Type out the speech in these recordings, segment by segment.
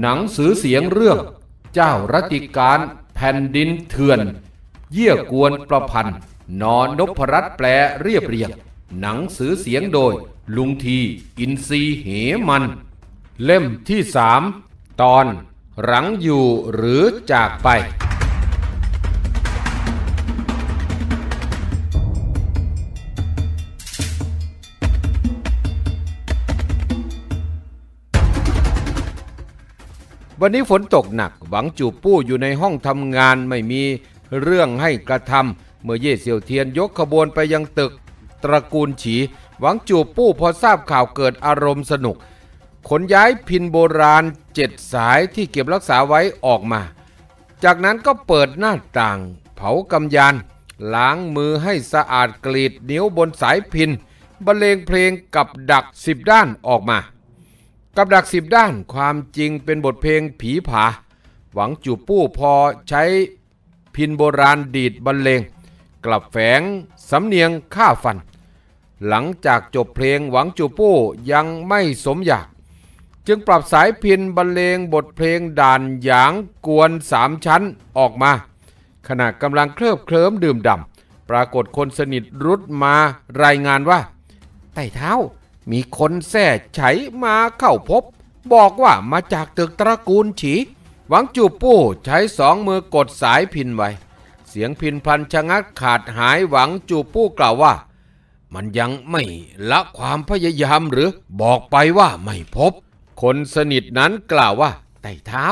หนังสือเสียงเรื่องเจ้ารัติการแผ่นดินเถื่อนเยี่ยกวนประพันธ์ นอนนพรัตแปลเรียบเรียงหนังสือเสียงโดยลุงทีอินซีเหมัน เล่มที่สามตอนหลังอยู่หรือจากไปวันนี้ฝนตกหนักหวังจูปู้อยู่ในห้องทำงานไม่มีเรื่องให้กระทำ เมื่อเย่เสี่ยวเทียนยกขบวนไปยังตึกตระกูลฉี หวังจูปู้พอทราบข่าวเกิดอารมณ์สนุก ขนย้ายพินโบราณเจ็ดสายที่เก็บรักษาไว้ออกมา จากนั้นก็เปิดหน้าต่างเผากำยาน ล้างมือให้สะอาดกรีดนิ้วบนสายพินบรรเลงเพลงกับดักสิบด้านออกมากับดักสิบด้านความจริงเป็นบทเพลงผีผา หวังจูบปู้พอใช้พินโบราณดีดบรรเลง กลับแฝงสำเนียงฆ่าฟัน หลังจากจบเพลงหวังจูปู้ยังไม่สมอยาก จึงปรับสายพินบรรเลงบทเพลงด่านหยางกวนสามชั้นออกมา ขณะกำลังเคลิบเคลิ้มดื่มด่ำปรากฏคนสนิทรุดมารายงานว่าไต่เท้ามีคนแส่ไฉมาเข้าพบ บอกว่ามาจากตึกตระกูลฉี หวังจูปู้ใช้สองมือกดสายพินไว้เสียงพินพันชะงักขาดหายหวังจูปู้กล่าวว่า มันยังไม่ละความพยายามหรือบอกไปว่าไม่พบ คนสนิทนั้นกล่าวว่าไต่เท้า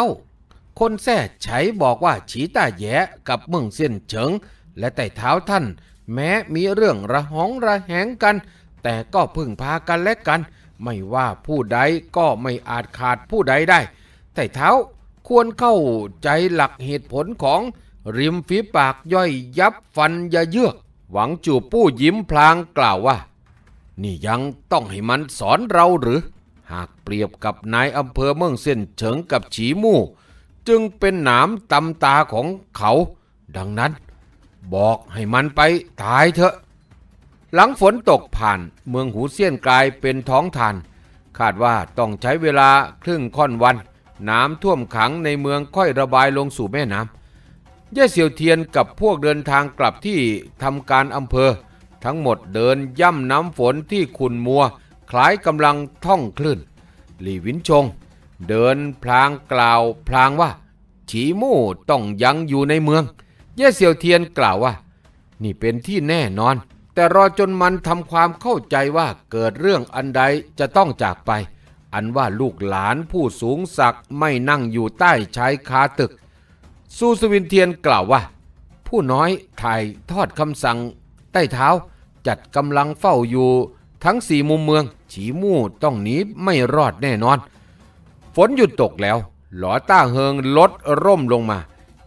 คนแส่ช้บอกว่าฉีตาแยะกับเมืองเซียนเฉิงและไต่เท้าท่านแม้มีเรื่องระหองระแหงกันแต่ก็พึ่งพากันและกัน ไม่ว่าผู้ใดก็ไม่อาจขาดผู้ใดได้ แต่เท้าควรเข้าใจหลักเหตุผลของริมฝีปากย่อยยับฟันยะเยือก หวังจูบผู้ยิ้มพลางกล่าวว่า นี่ยังต้องให้มันสอนเราหรือ หากเปรียบกับนายอำเภอเมืองเส้นเฉิงกับฉีมู่ จึงเป็นหนามตำตาของเขา ดังนั้นบอกให้มันไปตายเถอะหลังฝนตกผ่านเมืองหูเซียนกลายเป็นท้องทานคาดว่าต้องใช้เวลาครึ่งค่อนวัน น้ำท่วมขังในเมืองค่อยระบายลงสู่แม่น้ำย่าเสี่ยวเทียนกับพวกเดินทางกลับที่ทำการอำเภอ ทั้งหมดเดินย่ำน้ำฝนที่ขุนมัวคล้ายกำลังท่องคลื่นหลี่วินชงเดินพลางกล่าวพลางว่า ฉีมู่ต้องยังอยู่ในเมืองย่าเสี่ยวเทียนกล่าวว่า นี่เป็นที่แน่นอนแต่รอจนมันทำความเข้าใจว่าเกิดเรื่องอันใดจะต้องจากไป อันว่าลูกหลานผู้สูงศักดิ์ไม่นั่งอยู่ใต้ชายคาตึกสูสวินเทียนกล่าวว่าผู้น้อยถ่ายทอดคำสั่ง ใต้เท้าจัดกำลังเฝ้าอยู่ทั้งสี่มุมเมือง ฉีมู่ต้องหนีไม่รอดแน่นอน ฝนหยุดตกแล้วหลอต้าเฮิงลดร่มลงมา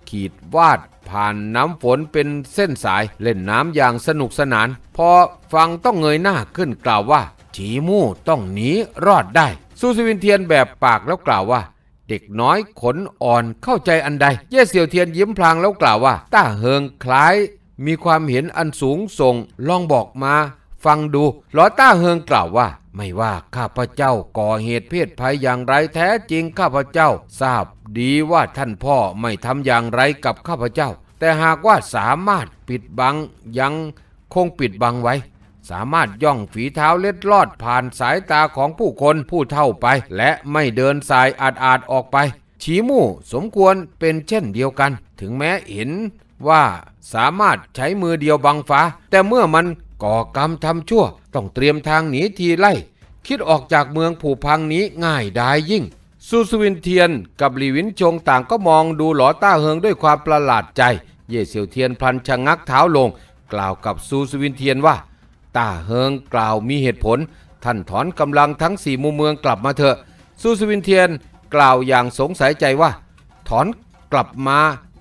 ขีดวาดผ่านน้ำฝนเป็นเส้นสายเล่นน้ำอย่างสนุกสนานพอฟังต้องเงยหน้าขึ้นกล่าวว่าฉีมู่ต้องหนีรอดได้ ซูซิวินเทียนแบบปากแล้วกล่าวว่า เด็กน้อยขนอ่อนเข้าใจอันใดเย่เสี่ยวเทียนยิ้มพลางแล้วกล่าวว่า ต้าเฮิงคล้าย มีความเห็นอันสูงส่ง ลองบอกมาฟังดูลอต้าเฮิงกล่าวว่าไม่ว่าข้าพเจ้าก่อเหตุเพศภัยอย่างไรแท้จริงข้าพเจ้าทราบดีว่าท่านพ่อไม่ทำอย่างไรกับข้าพเจ้า แต่หากว่าสามารถปิดบังยังคงปิดบังไว้ สามารถย่องฝีเท้าเล็ดลอดผ่านสายตาของผู้คนผู้เท่าไป และไม่เดินสายอาดอาดออกไปชีมู่สมควรเป็นเช่นเดียวกัน ถึงแม้เห็นว่าสามารถใช้มือเดียวบังฟ้า แต่เมื่อมันก่อกรรมทำชั่วต้องเตรียมทางหนีทีไล่คิดออกจากเมืองผูพังนี้ง่ายดายยิ่ง ซูสวินเทียนกับหลีวินชงต่างก็มองดูหลอต้าเฮิงด้วยความประหลาดใจ เย่เสี่ยวเทียนพลันชะงักเท้าลง กล่าวกับซูสวินเทียนว่าต้าเฮิงกล่าวมีเหตุผลท่านถอนกำลังทั้งสี่มุมเมืองกลับมาเถอะซูสวินเทียนกล่าวอย่างสงสัยใจว่า ถอนกลับมา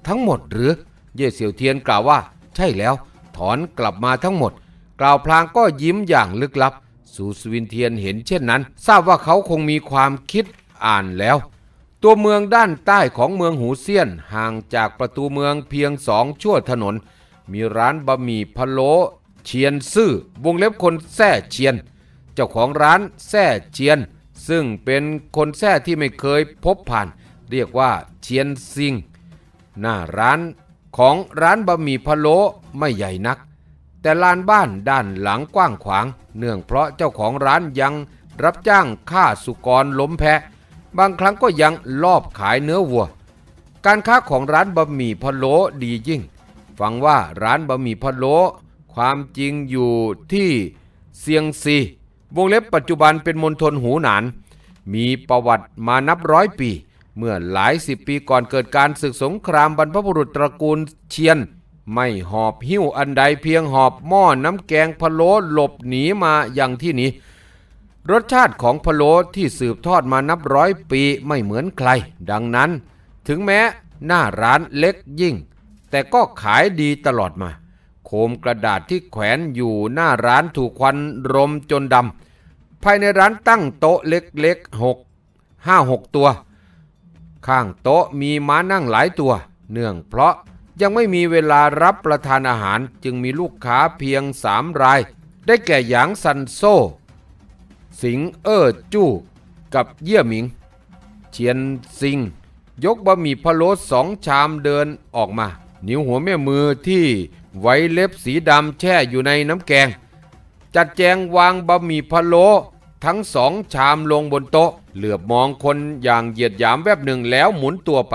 ทั้งหมด หรือ เย่เสี่ยวเทียนกล่าวว่า ใช่แล้ว ถอนกลับมาทั้งหมดกล่าวพลางก็ยิ้มอย่างลึกลับ สูสวินเทียนเห็นเช่นนั้น ทราบว่าเขาคงมีความคิดอ่านแล้ว ตัวเมืองด้านใต้ของเมืองหูเซียนห่างจากประตูเมืองเพียงสองชั่วถนน มีร้านบะหมี่พะโลเชียนซื่อวงเล็บคนแท่เชียน เจ้าของร้านแท่เชียน ซึ่งเป็นคนแท่ที่ไม่เคยพบผ่าน เรียกว่าเชียนซิง หน้าร้านของร้านบะหมี่พะโลไม่ใหญ่นักแต่ลานบ้านด้านหลังกว้างขวาง เนื่องเพราะเจ้าของร้านยังรับจ้างฆ่าสุกรล้มแพะ บางครั้งก็ยังลอบขายเนื้อวัวการค้าของร้านบะหมี่พะโล้ดียิ่งฟังว่าร้านบะหมี่พะโล้ความจริงอยู่ที่เซียงซี วงเล็บปัจจุบันเป็นมณฑลหูหนาน มีประวัติมานับร้อยปี เมื่อหลายสิบปีก่อนเกิดการศึกสงครามบรรพบุรุษตระกูลเชียนไม่หอบหิ้วอันใดเพียงหอบหม้อน้ำแกงพะโล้หลบหนีมาอย่างที่นี้ รสชาติของพะโล้ที่สืบทอดมานับร้อยปีไม่เหมือนใคร ดังนั้น ถึงแม้หน้าร้านเล็กยิ่ง แต่ก็ขายดีตลอดมา โคมกระดาษที่แขวนอยู่หน้าร้านถูกควันรมจนดำภายในร้านตั้งโต๊ะเล็กๆหกห้าหกตัว ข้างโต๊ะมีม้านั่งหลายตัว เนื่องเพราะยังไม่มีเวลารับประทานอาหารจึงมีลูกค้าเพียงสามราย ได้แก่หยางซันโซ สิงเอ้อจู้กับเยี่ยหมิง เฉียนซิง ยกบะหมี่พะโล้สองชามเดินออกมา นิ้วหัวแม่มือที่ไว้เล็บสีดำแช่อยู่ในน้ำแกง จัดแจงวางบะหมี่พะโล้ทั้งสองชามลงบนโต๊ะเหลือบมองคนอย่างเหยียดหยามแวบบหนึ่งแล้วหมุนตัวไป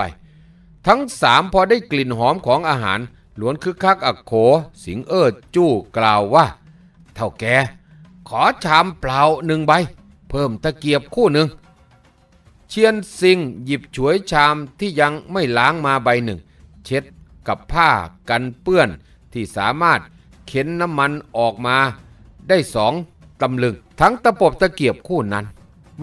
ทั้งสามพอได้กลิ่นหอมของอาหารล้วนคึกคักอักโขสิงเอิดจู้กล่าวว่า เท่าแกขอชามเปล่าหนึ่งใบ เพิ่มตะเกียบคู่หนึ่งเชียนซิงหยิบฉวยชามที่ยังไม่ล้างมาใบหนึ่ง เช็ดกับผ้ากันเปื้อนที่สามารถเข็นน้ำมันออกมาได้สองตำลึงทั้งตะปบตะเกียบคู่นั้น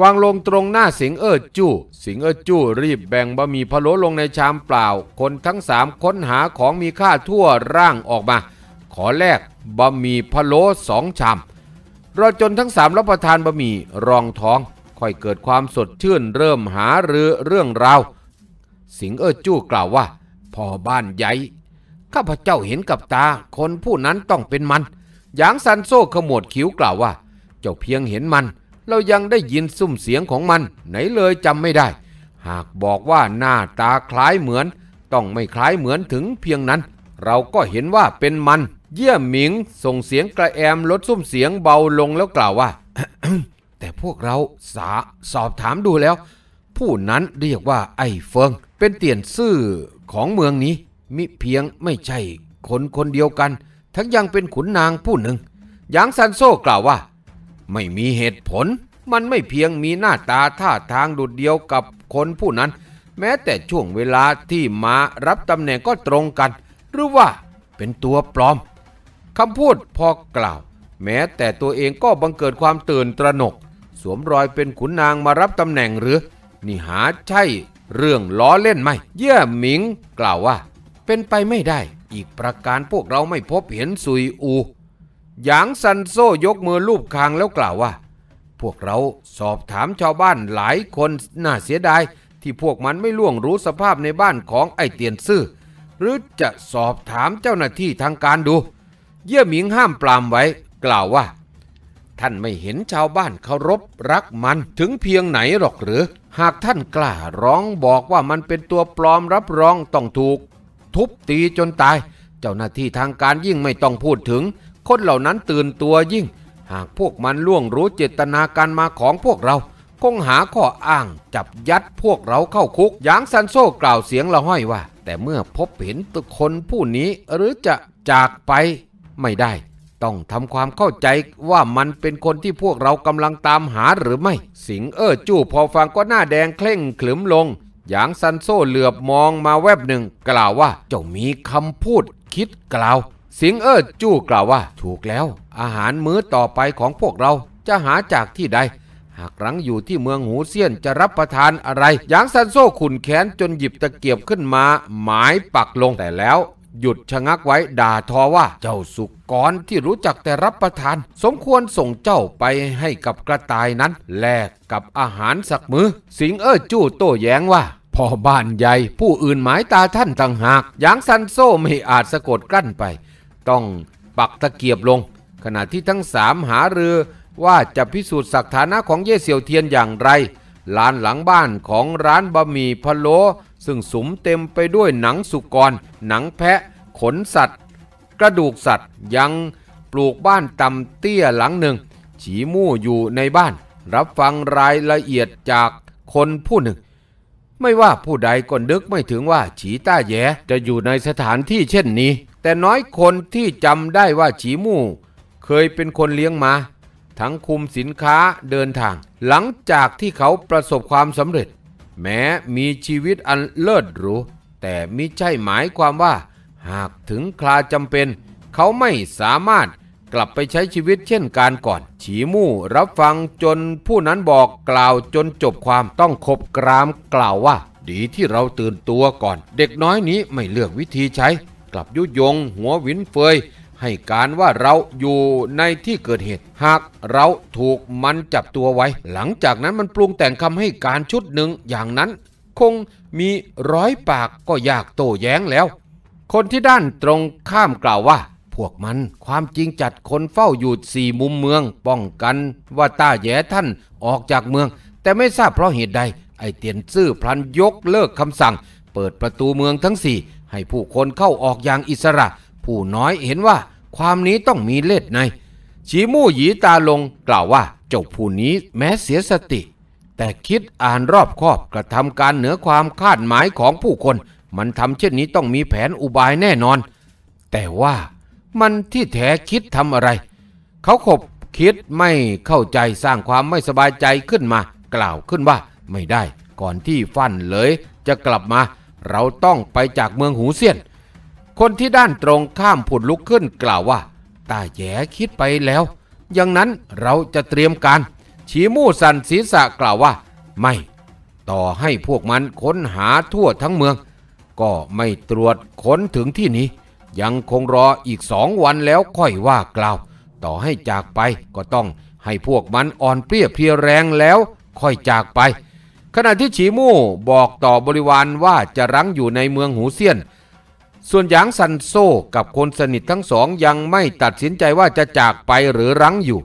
วางลงตรงหน้าสิงเอิร์จู้ สิงเอิร์จู้รีบแบ่งบะหมี่พะโล้ลงในชามเปล่า คนทั้งสามค้นหาของมีค่าทั่วร่างออกมา ขอแลกบะหมี่พะโล้สองชาม รอจนทั้งสามรับประทานบะหมี่รองท้องค่อยเกิดความสดชื่นเริ่มหาหรือเรื่องราว สิงเอิร์จู้กล่าวว่าพ่อบ้านใหญ่ข้าพเจ้าเห็นกับตาคนผู้นั้นต้องเป็นมันหยางซันโซ่ขมวดคิ้วกล่าวว่าเจ้าเพียงเห็นมันเรายังได้ยินซุ้มเสียงของมัน ไหนเลยจำไม่ได้ หากบอกว่าหน้าตาคล้ายเหมือน ต้องไม่คล้ายเหมือนถึงเพียงนั้น เราก็เห็นว่าเป็นมัน เยี่ยมหมิงส่งเสียงกระแอมลดซุ้มเสียงเบาลงแล้วกล่าวว่าแต่พวกเราสาสอบถามดูแล้ว ผู้นั้นเรียกว่าไอ้เฟิง เป็นเตียนซื่อของเมืองนี้ มิเพียงไม่ใช่คนคนเดียวกัน ทั้งยังเป็นขุนนางผู้หนึ่งยางซันโซกล่าวว่าไม่มีเหตุผล มันไม่เพียงมีหน้าตาท่าทางดุดเดียวกับคนผู้นั้น แม้แต่ช่วงเวลาที่มารับตำแหน่งก็ตรงกัน หรือว่าเป็นตัวปลอมคำพูดพอกล่าว แม้แต่ตัวเองก็บังเกิดความตื่นตระหนก สวมรอยเป็นขุนนางมารับตำแหน่งหรือนี่หาใช่ เรื่องล้อเล่นไหม เย่หมิง กล่าวว่า เป็นไปไม่ได้ อีกประการพวกเราไม่พบเห็นซุยอูหยางซันโซยกมือลูบคางแล้วกล่าวว่า พวกเราสอบถามชาวบ้านหลายคนน่าเสียดาย ที่พวกมันไม่ล่วงรู้สภาพในบ้านของไอเตียนซื่อ หรือจะสอบถามเจ้าหน้าที่ทางการดู เยี่ยหมิงห้ามปรามไว้ กล่าวว่า ท่านไม่เห็นชาวบ้านเคารพรักมันถึงเพียงไหนหรอกหรือ หากท่านกล้าร้องบอกว่ามันเป็นตัวปลอมรับรองต้องถูก ทุบตีจนตาย เจ้าหน้าที่ทางการยิ่งไม่ต้องพูดถึงคนเหล่านั้นตื่นตัวยิ่ง หากพวกมันล่วงรู้เจตนาการมาของพวกเรา คงหาข้ออ้างจับยัดพวกเราเข้าคุกยางซันโซกล่าวเสียงละห้อยว่า แต่เมื่อพบเห็นตุคนผู้นี้หรือจะจากไปไม่ได้ ต้องทำความเข้าใจว่ามันเป็นคนที่พวกเรากำลังตามหาหรือไม่ สิงเออจู้พอฟังก็หน้าแดงเคร่งขลึมลงหยางซันโซเหลือบมองมาแวบหนึ่ง กล่าวว่าเจ้ามีคำพูดคิดกล่าวสิงเอิร์จู้กล่าวว่า ถูกแล้ว อาหารมื้อต่อไปของพวกเราจะหาจากที่ใดหากรังอยู่ที่เมืองหูเซียนจะรับประทานอะไรหยางซันโซ่ขุนแขนจนหยิบตะเกียบขึ้นมาหมายปักลงแต่แล้วหยุดชะงักไว้ด่าทอว่า เจ้าสุกรที่รู้จักแต่รับประทานสมควรส่งเจ้าไปให้กับกระต่ายนั้นแลกกับอาหารสักมือ้อสิงเอิร์จู้โต้แย้งว่าพ่อบ้านใหญ่ผู้อื่นหมายตาท่านต่างหากหยางซันโซ่ไม่อาจสะกดกลั้นไปต้องปักตะเกียบลง ขณะที่ทั้งสามหารือว่าจะพิสูจน์สักฐานะของเย่เสี่ยวเทียนอย่างไรลานหลังบ้านของร้านบะหมี่พะโล้ซึ่งสมเต็มไปด้วยหนังสุกร หนังแพะขนสัตว์กระดูกสัตว์ยังปลูกบ้านต่ำเตี้ยหลังหนึ่ง ฉีมู่อยู่ในบ้าน รับฟังรายละเอียดจากคนผู้หนึ่ง ไม่ว่าผู้ใดก็นึกไม่ถึงว่าฉีต้าแยจะอยู่ในสถานที่เช่นนี้แต่น้อยคนที่จำได้ว่าฉีมู่ เคยเป็นคนเลี้ยงมา ทั้งคุมสินค้าเดินทาง หลังจากที่เขาประสบความสำเร็จ แม้มีชีวิตอันเลิศหรูแต่มิใช่หมายความว่า หากถึงคลาจำเป็น เขาไม่สามารถกลับไปใช้ชีวิตเช่นการก่อน ฉีมู่รับฟังจนผู้นั้นบอกกล่าวจนจบความต้องคบกรามกล่าวว่า ดีที่เราตื่นตัวก่อน เด็กน้อยนี้ไม่เลือกวิธีใช้ลับยุยงหัววินเฟย ให้การว่าเราอยู่ในที่เกิดเหตุหากเราถูกมันจับตัวไว้ หลังจากนั้นมันปรุงแต่งคำให้การชุดหนึ่งอย่างนั้น คงมีร้อยปากก็ยากโต้แย้งแล้ว คนที่ด้านตรงข้ามกล่าวว่า พวกมันความจริงจัดคนเฝ้าอยู่สี่มุมเมืองป้องกันว่าต้าแย่ท่านออกจากเมือง แต่ไม่ทราบเพราะเหตุใดไอเตียนซื่อพลันยกเลิกคำสั่ง เปิดประตูเมืองทั้งสี่ให้ผู้คนเข้าออกอย่างอิสระ ผู้น้อยเห็นว่าความนี้ต้องมีเล็ดในชีมู่หยีตาลงกล่าวว่าเจ้าผู้นี้แม้เสียสติ แต่คิดอ่านรอบคอบกระทำการเหนือความคาดหมายของผู้คน มันทำเช่นนี้ต้องมีแผนอุบายแน่นอน แต่ว่ามันที่แท้คิดทำอะไร เขาขบคิดไม่เข้าใจสร้างความไม่สบายใจขึ้นมา กล่าวขึ้นว่า ไม่ได้ ก่อนที่ฟันเลยจะกลับมาเราต้องไปจากเมืองหูเซียน คนที่ด้านตรงข้ามผุดลุกขึ้นกล่าวว่า ตาแย่คิดไปแล้ว อย่างนั้นเราจะเตรียมการ ชีมู่สันศีรษะกล่าวว่า ไม่ ต่อให้พวกมันค้นหาทั่วทั้งเมือง ก็ไม่ตรวจค้นถึงที่นี้ ยังคงรออีกสองวันแล้วค่อยว่ากล่าว ต่อให้จากไปก็ต้องให้พวกมันอ่อนเปรี้ยเพียแรงแล้วค่อยจากไปขณะที่ฉีมู่บอกต่อบริวารว่าจะรั้งอยู่ในเมืองหูเซียน ส่วนหยางซันโซกับคนสนิททั้งสองยังไม่ตัดสินใจว่าจะจากไปหรือรั้งอยู่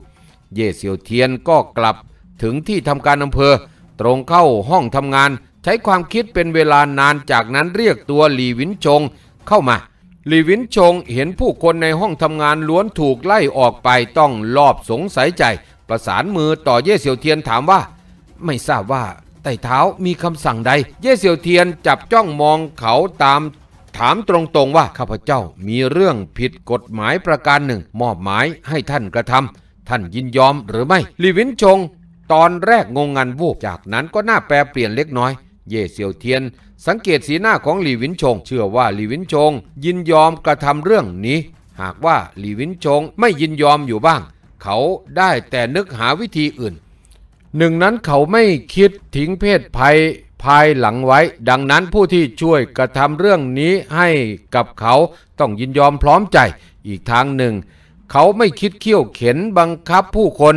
เย่เซียวเทียนก็กลับถึงที่ทำการอำเภอตรงเข้าห้องทำงาน ใช้ความคิดเป็นเวลานานจากนั้นเรียกตัวหลีวินชง เข้ามาหลีวินชงเห็นผู้คนในห้องทำงานล้วนถูกไล่ออกไปต้องลอบสงสัยใจ ประสานมือต่อเย่เซียวเทียนถามว่า ไม่ทราบว่าไต่เท้ามีคำสั่งใด เย่เสี่ยวเทียนจับจ้องมองเขาตาม ถามตรงๆ ว่าข้าพเจ้ามีเรื่องผิดกฎหมายประการหนึ่ง มอบหมายให้ท่านกระทำท่านยินยอมหรือไม่ลีวินชงตอนแรกงงงันวูบจากนั้นก็หน้าแปรเปลี่ยนเล็กน้อย เย่เสี่ยวเทียนสังเกตสีหน้าของหลีวินชงเชื่อว่าหลีวินชงยินยอมกระทำเรื่องนี้ หากว่าหลีวินชงไม่ยินยอมอยู่บ้าง เขาได้แต่นึกหาวิธีอื่นหนึ่งนั้นเขาไม่คิดทิ้งเพศภัยภายหลังไว้ ดังนั้นผู้ที่ช่วยกระทำเรื่องนี้ให้กับเขาต้องยินยอมพร้อมใจอีกทางหนึ่ง เขาไม่คิดเขี่ยวเข็นบังคับผู้คน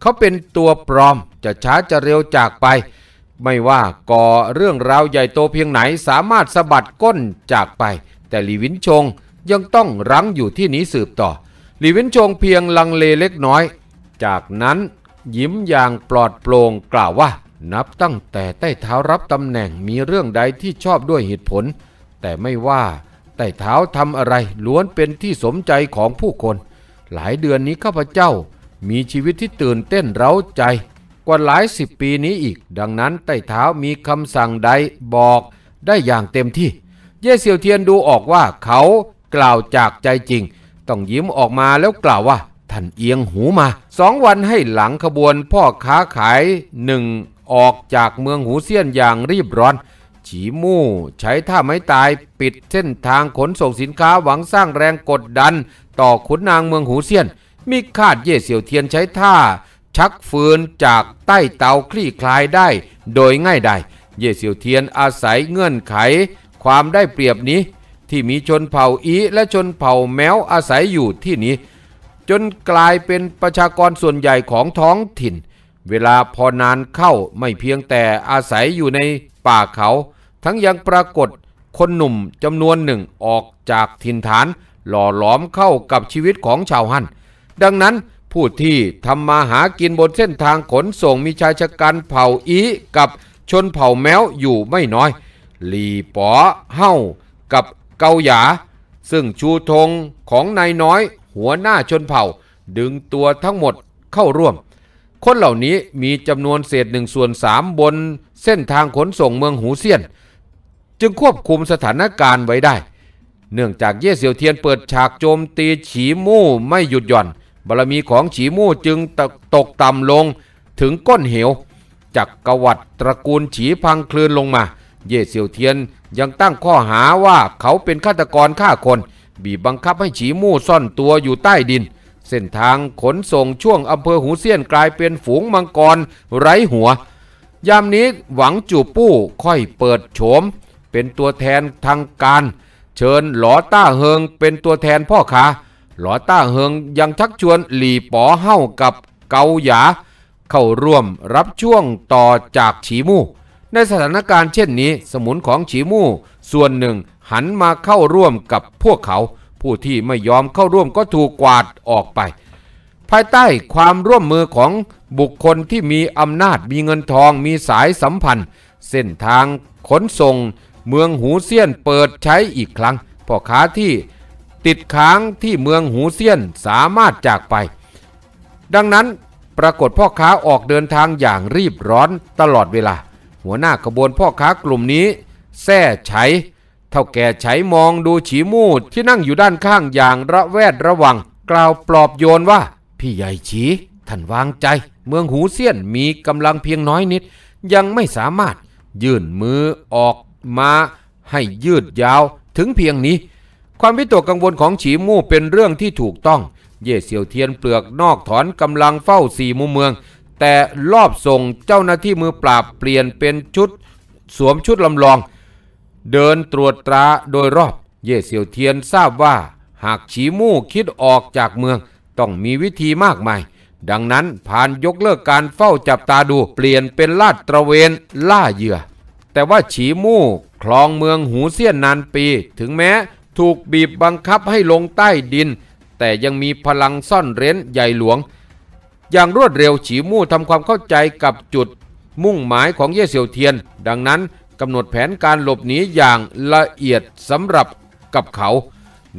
เขาเป็นตัวปลอมจะช้าจะเร็วจากไป ไม่ว่าก่อเรื่องราวใหญ่โตเพียงไหนสามารถสะบัดก้นจากไป แต่หลีวินชงยังต้องรั้งอยู่ที่นี้สืบต่อหลีวินชงเพียงลังเลเล็กน้อย จากนั้นยิ้มอย่างปลอดโปร่งกล่าวว่า นับตั้งแต่ใต้เท้ารับตำแหน่งมีเรื่องใดที่ชอบด้วยเหตุผล แต่ไม่ว่าใต้เท้าทำอะไรล้วนเป็นที่สมใจของผู้คน หลายเดือนนี้ข้าพเจ้ามีชีวิตที่ตื่นเต้นเร้าใจ กว่าหลายสิบปีนี้อีก ดังนั้นใต้เท้ามีคำสั่งใดบอกได้อย่างเต็มที่ เย่เสี่ยวเทียนดูออกว่าเขากล่าวจากใจจริง ต้องยิ้มออกมาแล้วกล่าวว่าท่านเอียงหูมาสองวันให้หลังขบวนพ่อค้าขายหนึ่งออกจากเมืองหูเซียนอย่างรีบร้อน ฉีมู่ใช้ท่าไม้ตายปิดเส้นทางขนส่งสินค้าหวังสร้างแรงกดดัน ต่อขุนนางเมืองหูเซียนมีคาดเย่เสี่ยวเทียนใช้ท่า ชักฟืนจากใต้เตาคลี่คลายได้ โดยง่ายดายเย่เสี่ยวเทียนอาศัยเงื่อนไข ความได้เปรียบนี้ ที่มีชนเผ่าอีและชนเผ่าแมวอาศัยอยู่ที่นี้จนกลายเป็นประชากรส่วนใหญ่ของท้องถิ่น เวลาพอนานเข้าไม่เพียงแต่อาศัยอยู่ในป่าเขา ทั้งยังปรากฏคนหนุ่มจำนวนหนึ่งออกจากถิ่นฐานหล่อหลอมเข้ากับชีวิตของชาวฮั่นดังนั้นผู้ที่ทำมาหากินบนเส้นทางขนส่งมีชายชะกันเผ่าอีกับชนเผ่าแมวอยู่ไม่น้อยหลีป๋อเฮ้ากับเกาหยาซึ่งชูธงของนายน้อยหัวหน้าชนเผ่าดึงตัวทั้งหมดเข้าร่วม คนเหล่านี้มีจำนวนเศษหนึ่งส่วนสามบนเส้นทางขนส่งเมืองหูเซียน จึงควบคุมสถานการณ์ไว้ได้ เนื่องจากเย่เสี่ยวเทียนเปิดฉากโจมตีฉีมู่ไม่หยุดหย่อนบารมีของฉีมู่จึงตตกต่ำลงถึงก้นเหวจากกวัดตระกูลฉีพังคลืนลงมา เย่เสี่ยวเทียนยังตั้งข้อหาว่าเขาเป็นฆาตกรฆ่าคนบีบบังคับให้ฉีมู่ซ่อนตัวอยู่ใต้ดิน เส้นทางขนส่งช่วงอำเภอหูเซียนกลายเป็นฝูงมังกรไร้หัว ยามนี้หวังจูปู้ค่อยเปิดโฉม เป็นตัวแทนทางการ เชิญหลอต้าเฮิงเป็นตัวแทนพ่อคาหลอต้าเฮิงยังชักชวนหลี่ป๋อเฮ้ากับเกาหยาเข้าร่วมรับช่วงต่อจากฉีมู่ ในสถานการณ์เช่นนี้ สมุนของฉีมู่ ส่วนหนึ่งหันมาเข้าร่วมกับพวกเขาผู้ที่ไม่ยอมเข้าร่วมก็ถูกกวาดออกไป ภายใต้ความร่วมมือของบุคคลที่มีอำนาจมีเงินทองมีสายสัมพันธ์ เส้นทางขนส่งเมืองหูเซียนเปิดใช้อีกครั้งพ่อค้าที่ติดค้างที่เมืองหูเซียนสามารถจากไป ดังนั้นปรากฏพ่อค้าออกเดินทางอย่างรีบร้อนตลอดเวลา หัวหน้าขบวนพ่อค้ากลุ่มนี้แท้ช้เท่าแก่ใช้มองดูฉีมูดที่นั่งอยู่ด้านข้างอย่างระแวดระวัง กล่าวปลอบโยนว่า พี่ใหญ่ฉีท่านวางใจ เมืองหูเซียนมีกำลังเพียงน้อยนิด ยังไม่สามารถยื่นมือออกมา ให้ยืดยาว ถึงเพียงนี้ ความวิตกกังวลของฉีมู่เป็นเรื่องที่ถูกต้องเย่เสี่ยวเทียนเปลือกนอกถอนกำลังเฝ้าสี่มุมเมือง แต่รอบส่งเจ้าหน้าที่มือปราบเปลี่ยนเป็นชุด สวมชุดลำลองเดินตรวจตราโดยรอบ เย่เสี่ยวเทียนทราบว่า หากฉีมู่คิดออกจากเมืองต้องมีวิธีมากมาย ดังนั้นผ่านยกเลิกการเฝ้าจับตาดูเปลี่ยนเป็นลาดตระเวน ล่าเหยื่อ แต่ว่าฉีมู่คลองเมืองหูเซียนนานปี ถึงแม้ถูกบีบบังคับให้ลงใต้ดิน แต่ยังมีพลังซ่อนเร้นใหญ่หลวง อย่างรวดเร็วฉีมู่ทำความเข้าใจกับจุด มุ่งหมายของเย่เสี่ยวเทียนดังนั้นกำหนดแผนการหลบหนีอย่างละเอียดสำหรับกับเขา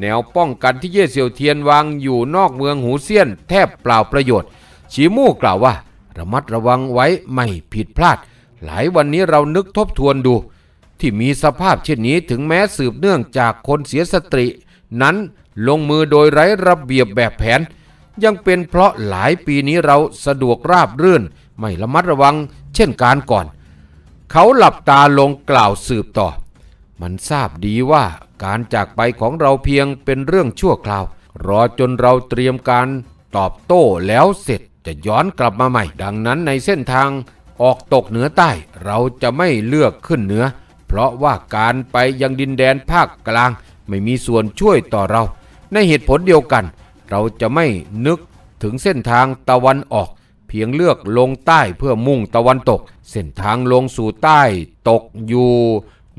แนวป้องกันที่เย่เสี่ยวเทียนวางอยู่นอกเมืองหูเซียนแทบเปล่าประโยชน์ชีมู่กล่าวว่าระมัดระวังไว้ไม่ผิดพลาด หลายวันนี้เรานึกทบทวนดู ที่มีสภาพเช่นนี้ถึงแม้สืบเนื่องจากคนเสียสตรินั้นลงมือโดยไร้ระเบียบแบบแผน ยังเป็นเพราะหลายปีนี้เราสะดวกราบรื่น ไม่ระมัดระวัง เช่นการก่อนเขาหลับตาลงกล่าวสืบต่อ มันทราบดีว่าการจากไปของเราเพียงเป็นเรื่องชั่วคราว รอจนเราเตรียมการตอบโต้แล้วเสร็จจะย้อนกลับมาใหม่ดังนั้นในเส้นทางออกตกเหนือใต้เราจะไม่เลือกขึ้นเหนือเพราะว่าการไปยังดินแดนภาคกลางไม่มีส่วนช่วยต่อเรา ในเหตุผลเดียวกัน เราจะไม่นึกถึงเส้นทางตะวันออกเพียงเลือกลงใต้เพื่อมุ่งตะวันตก เส้นทางลงสู่ใต้ตกอยู่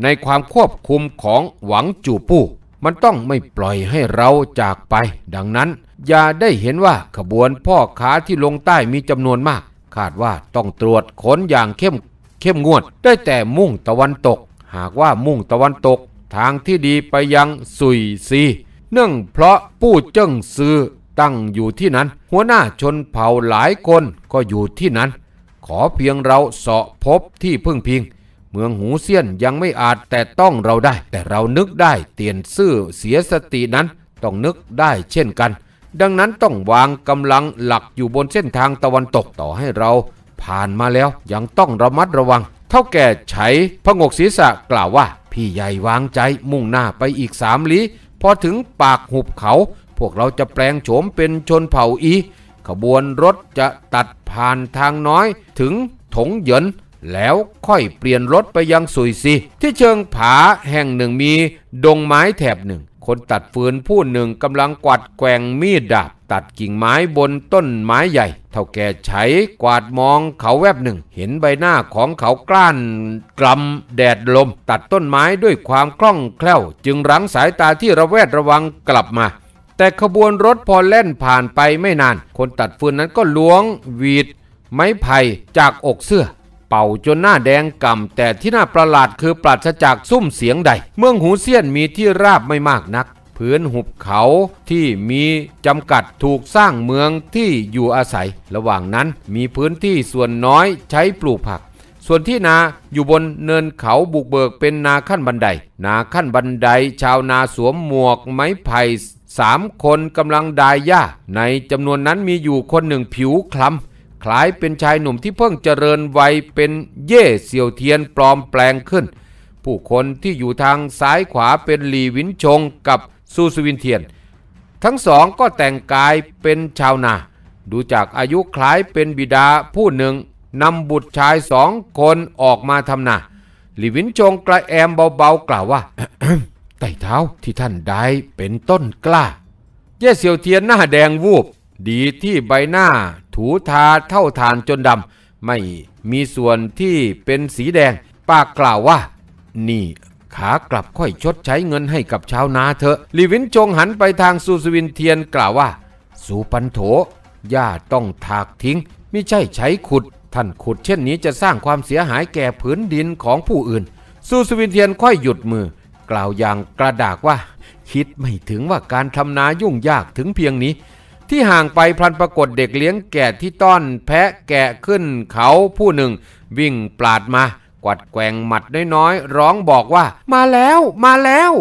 ในความควบคุมของหวังจูปู้มันต้องไม่ปล่อยให้เราจากไป ดังนั้น อย่าได้เห็นว่าขบวนพ่อค้าที่ลงใต้มีจำนวนมากคาดว่าต้องตรวจค้นอย่างเข้ม เข้มงวด ได้แต่มุ่งตะวันตก หากว่ามุ่งตะวันตกทางที่ดีไปยังสุยซีเนื่องเพราะปู้เจิ้งซื้อตั้งอยู่ที่นั้นหัวหน้าชนเผ่าหลายคนก็อยู่ที่นั้น ขอเพียงเราเสาะพบที่พึ่งพิง เมืองหูเซียนยังไม่อาจแต่ต้องเราได้ แต่เรานึกได้ เตียนซื่อเสียสตินั้น ต้องนึกได้เช่นกัน ดังนั้นต้องวางกำลังหลักอยู่บนเส้นทางตะวันตกต่อให้เราผ่านมาแล้วยังต้องระมัดระวังเท่าแก่ใช้พงกศีรษะกล่าวว่า พี่ใหญ่วางใจมุ่งหน้าไปอีกสามลี้พอถึงปากหุบเขาวกเราจะแปลงโฉมเป็นชนเผ่าอี ขบวนรถจะตัดผ่านทางน้อย ถึงถงเหยินแล้วค่อยเปลี่ยนรถไปยังสุยซี ที่เชิงผาแห่งหนึ่งมีดงไม้แถบหนึ่ง คนตัดฟืนผู้หนึ่งกำลังกวาดแกว่งมีดดาบตัดกิ่งไม้บนต้นไม้ใหญ่ เท่าแก่ใช้กวาดมองเขาแวบหนึ่ง เห็นใบหน้าของเขากล้านกลำแดดลม ตัดต้นไม้ด้วยความคล่องแคล่ว จึงรั้งสายตาที่ระแวดระวังกลับมาแต่ขบวนรถพอแล่นผ่านไปไม่นาน คนตัดฟืนนั้นก็ล้วงหวีดไม้ไผ่จากอกเสื้อเป่าจนหน้าแดงก่ำ แต่ที่น่าประหลาดคือปราศจากซุ้มเสียงใด เมืองหูเซียน มีที่ราบไม่มากนักพื้นหุบเขาที่มีจำกัดถูกสร้างเมืองที่อยู่อาศัย ระหว่างนั้นมีพื้นที่ส่วนน้อยใช้ปลูกผัก ส่วนที่นาอยู่บนเนินเขาบุกเบิก เป็นนาขั้นบันได นาขั้นบันไดชาวนาสวมหมวกไม้ไผ่สามคนกำลังดายยาในจำนวนนั้นมีอยู่คนหนึ่งผิวคล้ำคล้ายเป็นชายหนุ่มที่เพิ่งเจริญวัยเป็นเย่เสี่ยวเทียนปลอมแปลงขึ้น ผู้คนที่อยู่ทางซ้ายขวาเป็นหลีวินชงกับซูสวินเทียน ทั้งสองก็แต่งกายเป็นชาวนา ดูจากอายุคล้ายเป็นบิดาผู้หนึ่งนำบุตรชายสองคนออกมาทำนา หลีวินชงกระแอมเบาๆกล่าวว่าไต่เท้าที่ท่านได้เป็นต้นกล้าเย่เสียวเทียนหน้าแดงวูบ ดีที่ใบหน้าถูทาเท่าทานจนดำ ไม่มีส่วนที่เป็นสีแดงปากกล่าวว่า นี่ขากลับค่อยชดใช้เงินให้กับชาวนาเถอะลีวินจงหันไปทางสุสวินเทียนกล่าวว่า สูปันโถหญ้าต้องถากทิ้ง ไม่ใช่ใช้ขุด ท่านขุดเช่นนี้จะสร้างความเสียหายแก่ผืนดินของผู้อื่นสุสวินเทียนค่อยหยุดมือกล่าวอย่างกระดากว่า คิดไม่ถึงว่าการทำนายุ่งยากถึงเพียงนี้ ที่ห่างไปพลันปรากฏเด็กเลี้ยงแกะที่ต้อนแพะแกะขึ้นเขาผู้หนึ่ง วิ่งปลาดมา กวัดแกงหมัดน้อยๆร้องบอกว่า มาแล้วมาแล้ว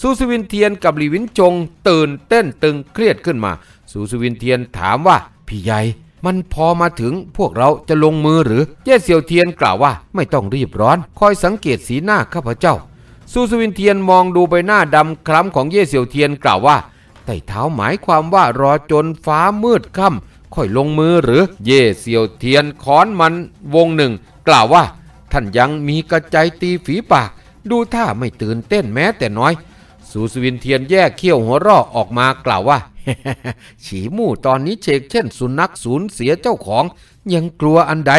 สูสวินเทียนกับลีวินจง ตื่นเต้นตึงเครียดขึ้นมาสูสวินเทียนถามว่า พี่ใหญ่มันพอมาถึงพวกเราจะลงมือหรือเย่เสี่ยวเทียนกล่าวว่าไม่ต้องรีบร้อนคอยสังเกตสีหน้าข้าพเจ้าซูซวินเทียนมองดูใบหน้าดำคล้ำของเย่เสี่ยวเทียนกล่าวว่าไต่เท้าหมายความว่ารอจนฟ้ามืดค่ำค่อยลงมือหรือ เย่เสี่ยวเทียนค้อนมันวงหนึ่งกล่าวว่า ท่านยังมีกระใจตีฝีปาก ดูท่าไม่ตื่นเต้นแม้แต่น้อยสูสวินเทียนแยกเขี้ยวหัวรอกออกมากล่าวว่า ฉีมู่ตอนนี้เชกเช่นสุนัขสูญเสียเจ้าของ ยังกลัวอันใด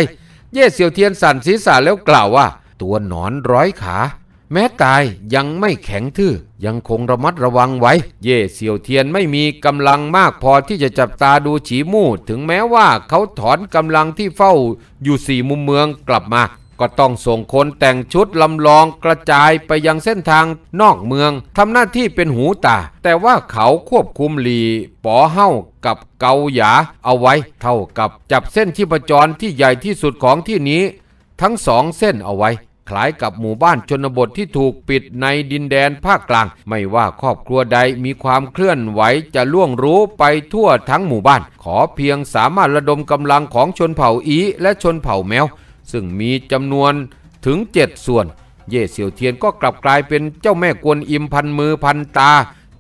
เย่เสี่ยวเทียนสั่นศีรษะแล้วกล่าวว่า ตัวหนอนร้อยขาแม้ตายยังไม่แข็งทื่อยังคงระมัดระวังไว้ เย่เสี่ยวเทียนไม่มีกำลังมากพอที่จะจับตาดูฉีมู่ ถึงแม้ว่าเขาถอนกำลังที่เฝ้าอยู่สี่มุมเมืองกลับมาก็ต้องส่งคนแต่งชุดลำลองกระจายไปยังเส้นทางนอกเมืองทำหน้าที่เป็นหูตา แต่ว่าเขาควบคุมหลีปอเฮ้ากับเกาหยาเอาไว้ เท่ากับจับเส้นที่ประจรที่ใหญ่ที่สุดของที่นี้ ทั้งสองเส้นเอาไว้คล้ายกับหมู่บ้านชนบทที่ถูกปิดในดินแดนภาคกลาง ไม่ว่าครอบครัวใดมีความเคลื่อนไหวจะล่วงรู้ไปทั่วทั้งหมู่บ้าน ขอเพียงสามารถระดมกำลังของชนเผ่าอีและชนเผ่าแมวซึ่งมีจำนวนถึงเจ็ดส่วน เย่เสี่ยวเทียนก็กลับกลายเป็นเจ้าแม่กวนอิมพันมือพันตา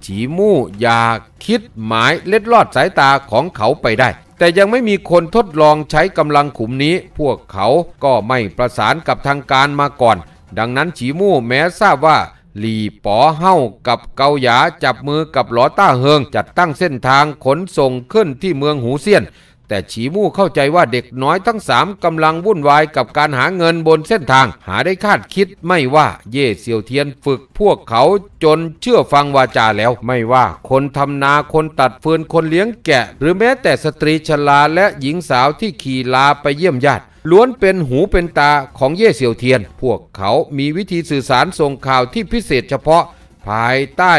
ฉีมู่อยาคิดหมายเล็ดลอดสายตาของเขาไปได้แต่ยังไม่มีคนทดลองใช้กำลังขุมนี้ พวกเขาก็ไม่ประสานกับทางการมาก่อน ดังนั้นฉีมู่แม้ทราบว่า หลีป๋อเฮ้ากับเกาหยาจับมือกับหลอต้าเฮิง จัดตั้งเส้นทางขนส่งขึ้นที่เมืองหูเซียนแต่ฉีมู่เข้าใจว่าเด็กน้อยทั้งสามกำลังวุ่นวายกับการหาเงินบนเส้นทาง หาได้คาดคิดไม่ว่าเย่เสี่ยวเทียนฝึกพวกเขาจนเชื่อฟังวาจาแล้ว ไม่ว่าคนทำนาคนตัดฟืนคนเลี้ยงแกะ หรือแม้แต่สตรีชราและหญิงสาวที่ขี่ลาไปเยี่ยมญาติ ล้วนเป็นหูเป็นตาของเย่เสี่ยวเทียน พวกเขามีวิธีสื่อสารส่งข่าวที่พิเศษเฉพาะ ภายใต้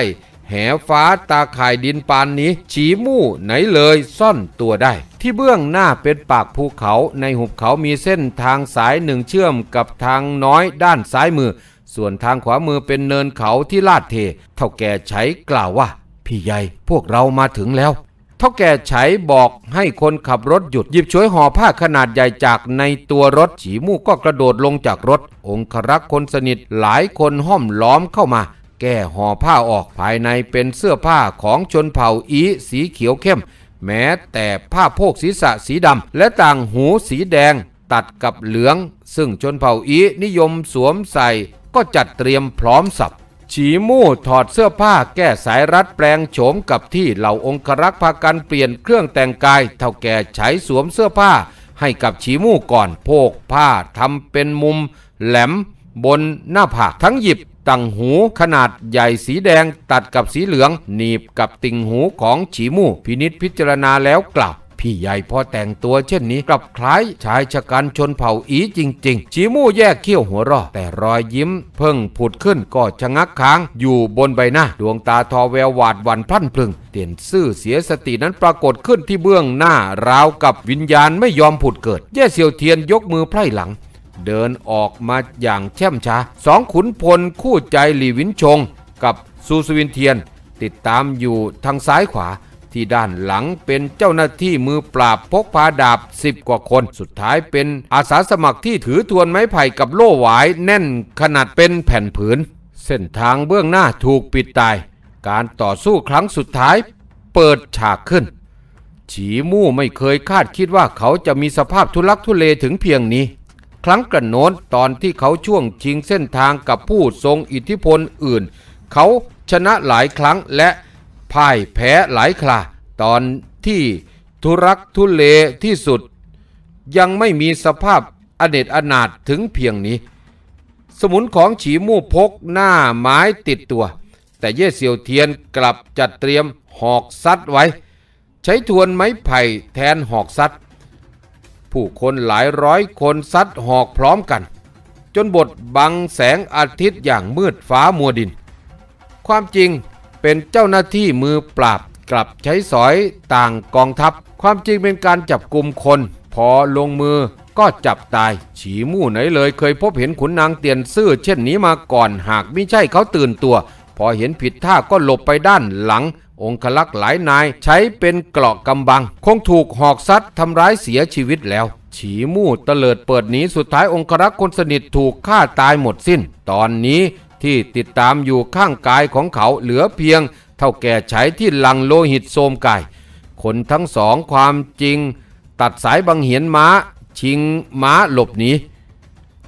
แหฟ้าตาข่ายดินปานนี้ ฉีมู่ไหนเลยซ่อนตัวได้ ที่เบื้องหน้าเป็นปากภูเขาในหุบเขามีเส้นทางสายหนึ่งเชื่อมกับทางน้อยด้านซ้ายมือ ส่วนทางขวามือเป็นเนินเขาที่ลาดเท เท่าแก่ใช้กล่าวว่า พี่ใหญ่พวกเรามาถึงแล้วเท่าแก่ใช้บอกให้คนขับรถหยุดหยิบช่วยห่อผ้าขนาดใหญ่จากในตัวรถฉีมู่ก็กระโดดลงจากรถ องครักษ์คนสนิทหลายคนห้อมล้อมเข้ามาแก้ห่อผ้าออกภายในเป็นเสื้อผ้าของชนเผ่าอีสีเขียวเข้ม แม้แต่ผ้าโพกศีรษะสีดำและต่างหูสีแดง ตัดกับเหลือง ซึ่งชนเผ่าอีนิยมสวมใส่ ก็จัดเตรียมพร้อมสับฉีมู่ถอดเสื้อผ้าแก้สายรัดแปลงโฉมกับที่เหล่าองครักษ์พากันเปลี่ยนเครื่องแต่งกายเท่าแก่ใช้สวมเสื้อผ้า ให้กับฉีมู่ก่อนโพกผ้าทำเป็นมุมแหลม บนหน้าผากทั้งหยิบตั้งหูขนาดใหญ่สีแดงตัดกับสีเหลืองหนีบกับติ่งหูของฉีมู่พินิษพิจารณาแล้วกล่าวพี่ใหญ่พอแต่งตัวเช่นนี้กลับคล้ายชายชะกันชนเผ่าอีจริงๆชีมู่แยกเขี้ยวหัวรอแต่รอยยิ้มเพิ่งผุดขึ้นก็ชะงักค้างอยู่บนใบหน้าดวงตาทอแววหวาดวันพลันพลึงเตียนซื่อเสียสตินั้นปรากฏขึ้นที่เบื้องหน้าราวกับวิญญาณไม่ยอมผุดเกิดแย่เสียวเทียนยกมือไพร่หลังเดินออกมาอย่างเช่มช้าสองขุนพลคู่ใจหลีวินชงกับซูสวินเทียน ติดตามอยู่ทางซ้ายขวาที่ด้านหลังเป็นเจ้าหน้าที่มือปราบพกพาดาบสิบกว่าคน สุดท้ายเป็นอาสาสมัครที่ถือทวนไม้ไผ่กับโล่หวาย แน่นขนาดเป็นแผ่นผืน เส้นทางเบื้องหน้าถูกปิดตาย การต่อสู้ครั้งสุดท้ายเปิดฉากขึ้น ฉีมู่ไม่เคยคาดคิดว่าเขาจะมีสภาพทุลักทุเลถึงเพียงนี้ครั้งกระโน้นตอนที่เขาช่วงชิงเส้นทางกับผู้ทรงอิทธิพลอื่น เขาชนะหลายครั้งและพ่ายแพ้หลายคราตอนที่ทุรักทุเลที่สุด ยังไม่มีสภาพอเนจอนาถถึงเพียงนี้ สมุนของฉีมู่พกหน้าไม้ติดตัว แต่เย่เสียวเทียนกลับจัดเตรียมหอกซัดไว้ ใช้ทวนไม้ไผ่แทนหอกซัดผู้คนหลายร้อยคนซัดหอกพร้อมกัน จนบทบังแสงอาทิตย์อย่างมืดฟ้ามัวดิน ความจริงเป็นเจ้าหน้าที่มือปราบกลับใช้สอยต่างกองทัพ ความจริงเป็นการจับกลุ่มคนพอลงมือก็จับตาย ฉีมู่ไหนเลย เคยพบเห็นขุนนางเตียนซื่อเช่นนี้มาก่อนหากไม่ใช่เขาตื่นตัว พอเห็นผิดท่าก็หลบไปด้านหลังองคลักษ์หลายนายใช้เป็นเกราะกำบัง คงถูกหอกซัดทำร้ายเสียชีวิตแล้ว ฉีมู่เตลิดเปิดหนีสุดท้ายองคลักษ์คนสนิทถูกฆ่าตายหมดสิน้น ตอนนี้ที่ติดตามอยู่ข้างกายของเขาเหลือเพียง เท่าแก่ใช้ที่ลังโลหิตโสมกายคนทั้งสองความจริง ตัดสายบังเหียนม้าชิงม้าหลบหนี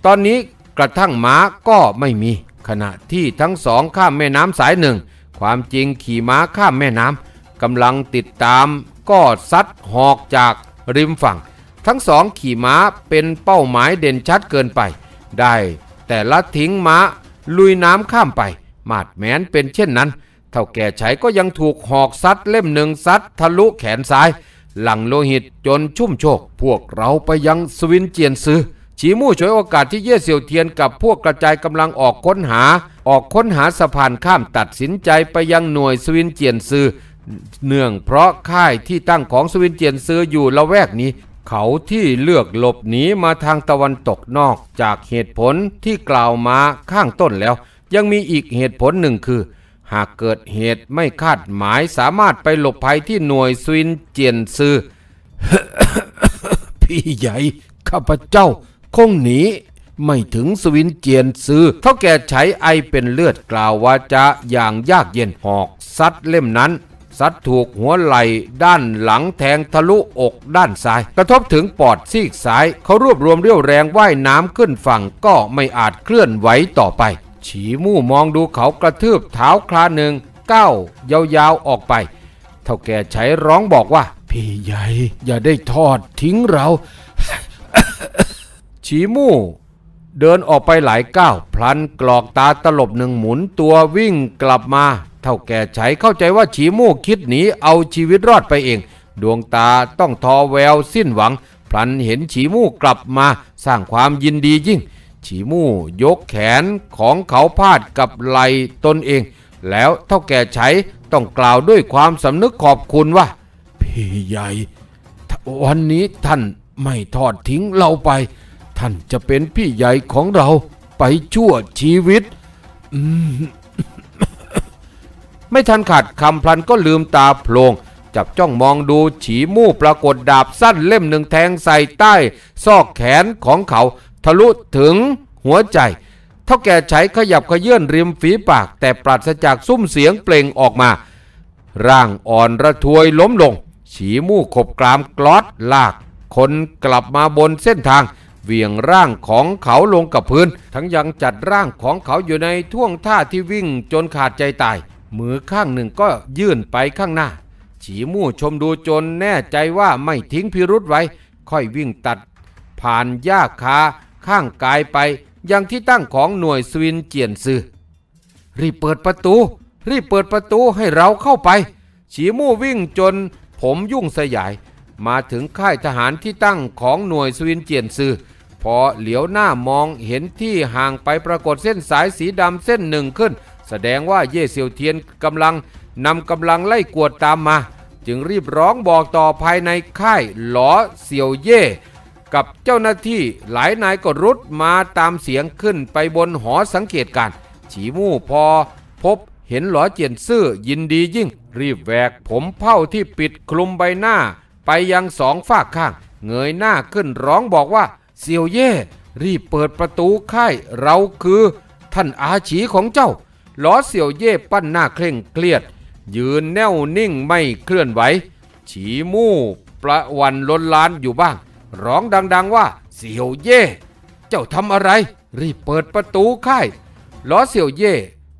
ตอนนี้กระทั่งม้าก็ไม่มี ขณะที่ทั้งสองข้ามแม่น้ำสายหนึ่งความจริงขี่ม้าข้ามแม่น้ำกำลังติดตามก็ซัดหอกจากริมฝั่ง ทั้งสองขี่ม้าเป็นเป้าหมายเด่นชัดเกินไป ได้แต่ละทิ้งม้าลุยน้ำข้ามไป มาดแมนเป็นเช่นนั้นเท่าแก่ใช้ก็ยังถูกหอกซัดเล่มหนึ่งซัดทะลุแขนซ้าย หลังโลหิตจนชุ่มโชกพวกเราไปยังสวินเจียนซื้อฉีมู่ฉวยโอกาสที่เย่เสี่ยวเทียนกับพวกกระจายกำลังออกค้นหา ออกค้นหาสะพานข้ามตัดสินใจไปยังหน่วยสวินเจียนซือเนื่องเพราะค่ายที่ตั้งของสวินเจียนซืออยู่ละแวกนี้ เขาที่เลือกหลบหนีมาทางตะวันตกนอกจากเหตุผลที่กล่าวมาข้างต้นแล้ว ยังมีอีกเหตุผลหนึ่งคือ หากเกิดเหตุไม่คาดหมายสามารถไปหลบภัยที่หน่วยสวินเจียนซือพี่ใหญ่ข้าพเจ้าคงหนีไม่ถึงสวินเจียนซื้อเท่าแก่ใช้ไอเป็นเลือดกล่าวว่าจะอย่างยากเย็นหอกซัดเล่มนั้นซัดถูกหัวไหล่ ด้านหลังแทงทะลุอกด้านซ้าย กระทบถึงปอดซีกซ้ายเขารวบรวมเรี่ยวแรงว่ายน้ำขึ้นฝั่งก็ไม่อาจเคลื่อนไหวต่อไป ฉีมู่มองดูเขากระทืบเท้าคลาหนึ่งก้าวยาวๆออกไปเท่าแก่ใช้ร้องบอกว่า พี่ใหญ่อย่าได้ทอดทิ้งเราฉีมู่เดินออกไปหลายก้าวพลันกรอกตาตลบหนึ่งหมุนตัววิ่งกลับมา เท่าแก่ใช้เข้าใจว่าฉีมู่คิดหนีเอาชีวิตรอดไปเอง ดวงตาต้องทอแววสิ้นหวัง พลันเห็นฉีมู่กลับมาสร้างความยินดียิ่ง ฉีมู่ยกแขนของเขาพาดกับไหลตนเอง แล้วเท่าแก่ใช้ต้องกล่าวด้วยความสำนึกขอบคุณว่า พี่ใหญ่ วันนี้ท่านไม่ทอดทิ้งเราไปท่านจะเป็นพี่ใหญ่ของเราไปชั่วชีวิต ไม่ทันขาดคำพลันก็ลืมตาโพลงจับจ้องมองดูฉีมู่ปรากฏดาบสั้นเล่มหนึ่งแทงใส่ใต้ ซอกแขนของเขา ทะลุถึงหัวใจ เท่าแก่ใช้ขยับขยื่นริมฝีปาก แต่ปราศจากซุ้มเสียงเปล่งออกมา ร่างอ่อนระทวยล้มลงฉีมู่ขบกรามกลอดลาก คนกลับมาบนเส้นทางเวียงร่างของเขาลงกับพื้น ทั้งยังจัดร่างของเขาอยู่ในท่วงท่าที่วิ่งจนขาดใจตายมือข้างหนึ่งก็ยื่นไปข้างหน้า ฉีมู่ชมดูจนแน่ใจว่าไม่ทิ้งพิรุษไว้ ค่อยวิ่งตัด ผ่านหญ้าคาข้างกายไปยังที่ตั้งของหน่วยสวินเจียนซือรีบเปิดประตู รีบเปิดประตูให้เราเข้าไป ฉีมู่วิ่งจนผมยุ่งสยาย มาถึงค่ายทหารที่ตั้งของหน่วยสวินเจียนซือพอเหลียวหน้ามองเห็นที่ห่างไปปรากฏเส้นสายสีดำเส้นหนึ่งขึ้น แสดงว่าเย่เซียวเทียนกำลังนำกำลังไล่กวดตามมา จึงรีบร้องบอกต่อภายในค่ายหลอเซียวเย่กับเจ้าหน้าที่หลายนายก็รุดมาตามเสียงขึ้นไปบนหอสังเกตการฉีมู่พอ พบเห็นหลอเจียนซื่อยินดียิ่ง รีบแหวกผมเผ้าที่ปิดคลุมใบหน้า ไปยังสองฝากข้าง เงยหน้าขึ้นร้องบอกว่าเซียวเย่ รีบเปิดประตูค่ายเราคือท่านอาฉีของเจ้าล้อเซียวเย่ปั้นหน้าเคร่งเครียดยืนแน่วนิ่งไม่เคลื่อนไหวฉีมู่ประวันล้นล้านอยู่บ้าง ร้องดังๆว่า เสี่ยวเย่เจ้าทำอะไร รีบเปิดประตูค่ายล้อเสี่ยวเย่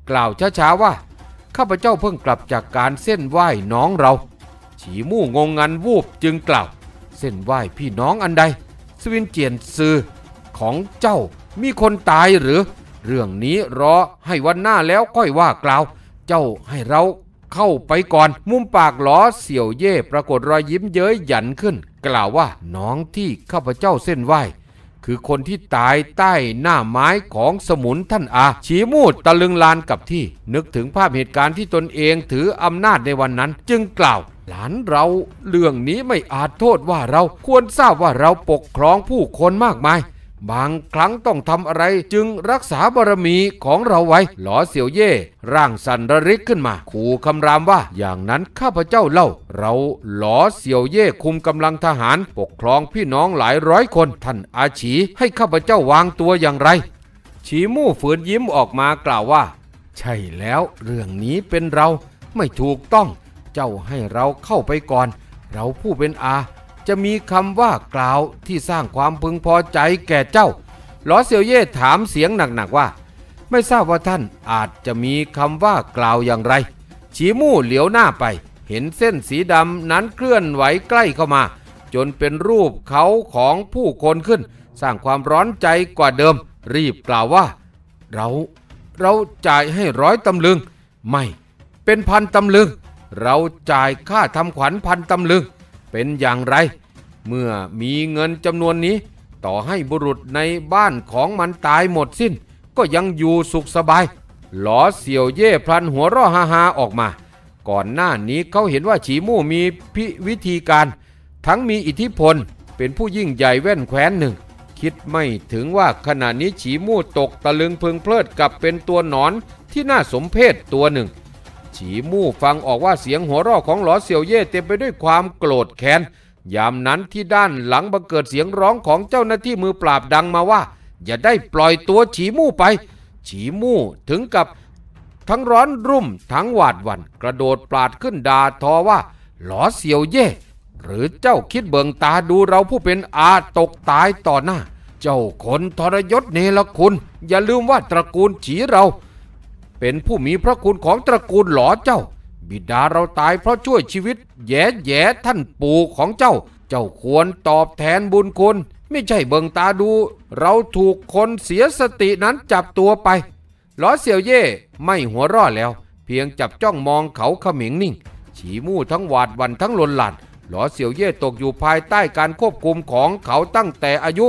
กล่าวช้าๆว่าข้าพเจ้าเพิ่งกลับจากการเส้นไหว้น้องเราฉีมู่งงงันวูบจึงกล่าว เส้นไหว้พี่น้องอันใดวินเจียนซือของเจ้ามีคนตายหรือ เรื่องนี้รอให้วันหน้าแล้วค่อยว่ากล่าว เจ้าให้เราเข้าไปก่อนมุมปากหลอเสี่ยวเย่ปรากฏรอยยิ้มเย้ยหยันขึ้น กล่าวว่าน้องที่ข้าพเจ้าเส้นไหวคือคนที่ตายใต้หน้าไม้ของสมุนท่านอา ชีมูดตะลึงลานกับที่ นึกถึงภาพเหตุการณ์ที่ตนเองถืออำนาจในวันนั้น จึงกล่าว หลานเราเรื่องนี้ไม่อาจโทษว่าเราควรทราบว่าเราปกครองผู้คนมากมายบางครั้งต้องทำอะไรจึงรักษาบารมีของเราไว้ หลอเสี่ยวเย่ ร่างสันระริกขึ้นมาขู่คำรามว่า อย่างนั้นข้าพเจ้าเล่า เราหลอเสี่ยวเย่คุมกำลังทหาร ปกครองพี่น้องหลายร้อยคน ท่านอาฉีให้ข้าพเจ้าวางตัวอย่างไร ฉีมู่ฝืนยิ้มออกมากล่าวว่า ใช่แล้วเรื่องนี้เป็นเราไม่ถูกต้องเจ้าให้เราเข้าไปก่อนเราผู้เป็นอาจะมีคำว่ากล่าวที่สร้างความพึงพอใจแก่เจ้า หลอเซียวเย่ถามเสียงหนักๆว่า ไม่ทราบว่าท่านอาจจะมีคำว่ากล่าวอย่างไร ฉีมู่เหลียวหน้าไป เห็นเส้นสีดำนั้นเคลื่อนไหวใกล้เข้ามา จนเป็นรูปเขาของผู้คนขึ้น สร้างความร้อนใจกว่าเดิม รีบกล่าวว่า เรา เราจ่ายให้ร้อยตำลึง ไม่เป็นพันตำลึง เราจ่ายค่าทำขวัญพันตำลึงเป็นอย่างไร เมื่อมีเงินจำนวนนี้ ต่อให้บุรุษในบ้านของมันตายหมดสิ้นก็ยังอยู่สุขสบาย หลอเสี่ยวเย่พลันหัวร่อฮาฮาออกมา ก่อนหน้านี้เขาเห็นว่าฉีมู่มีพิวิธีการ ทั้งมีอิทธิพลเป็นผู้ยิ่งใหญ่แว่นแคว้นหนึ่ง คิดไม่ถึงว่าขณะนี้ฉีมู่ตกตะลึงพึงเพลิดกับเป็นตัวหนอนที่น่าสมเพชตัวหนึ่งฉีมู่ฟังออกว่าเสียงหัวรอกของหลอเสี่ยวเย่เต็มไปด้วยความโกรธแค้นยามนั้นที่ด้านหลังบังเกิดเสียงร้องของเจ้าหน้าที่มือปราบดังมาว่า อย่าได้ปล่อยตัวฉีมู่ไป ฉีมู่ถึงกับ ทั้งร้อนรุ่มทั้งหวาดวันกระโดดปราดขึ้นด่าทอว่า หลอเสี่ยวเย่ หรือเจ้าคิดเบิงตาดูเราผู้เป็นอาตกตายต่อหน้า เจ้าคนทรยศเนรคุณ อย่าลืมว่าตระกูลฉีเราเป็นผู้มีพระคุณของตระกูลหลอเจ้า บิดาเราตายเพราะช่วยชีวิต แย่แย่ท่านปู่ของเจ้า เจ้าควรตอบแทนบุญคุณ ไม่ใช่เบิงตาดู เราถูกคนเสียสตินั้นจับตัวไป หลอเสี่ยวเย่ไม่หัวรออแล้ว เพียงจับจ้องมองเขาเขมิงนิ่งฉีมู่ทั้งหวาดวันทั้งลนหลัดหลอเสี่ยวเย่ตกอยู่ภายใต้การควบคุมของเขาตั้งแต่อายุ